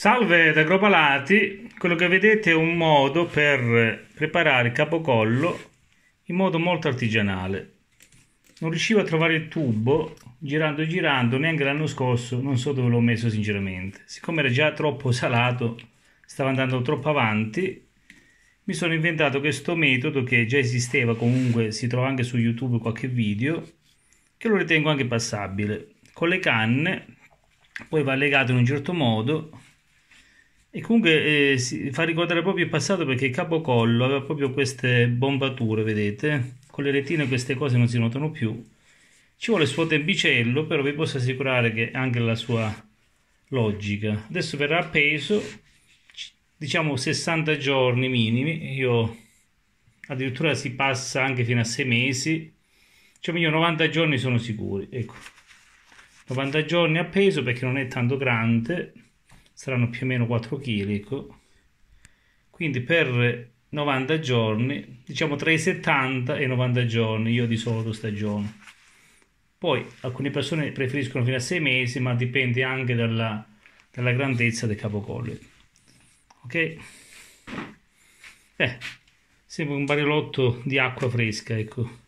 Salve da Gropalati, quello che vedete è un modo per preparare il capocollo in modo molto artigianale. Non riuscivo a trovare il tubo girando e girando, neanche l'anno scorso, non so dove l'ho messo sinceramente. Siccome era già troppo salato, stava andando troppo avanti, mi sono inventato questo metodo che già esisteva comunque, si trova anche su YouTube qualche video, che lo ritengo anche passabile. Con le canne, poi va legato in un certo modo e comunque eh, si fa ricordare proprio il passato perché il Capocollo aveva proprio queste bombature, vedete? Con le retine queste cose non si notano più. Ci vuole il suo tempicello, però vi posso assicurare che anche la sua logica. Adesso verrà appeso, diciamo 60 giorni minimi, io addirittura si passa anche fino a 6 mesi, cioè io 90 giorni sono sicuri, ecco. 90 giorni appeso perché non è tanto grande saranno più o meno 4 kg ecco. quindi per 90 giorni diciamo tra i 70 e i 90 giorni io di solito stagiono poi alcune persone preferiscono fino a 6 mesi ma dipende anche dalla, dalla grandezza del capocollo ok beh sembra un barilotto di acqua fresca ecco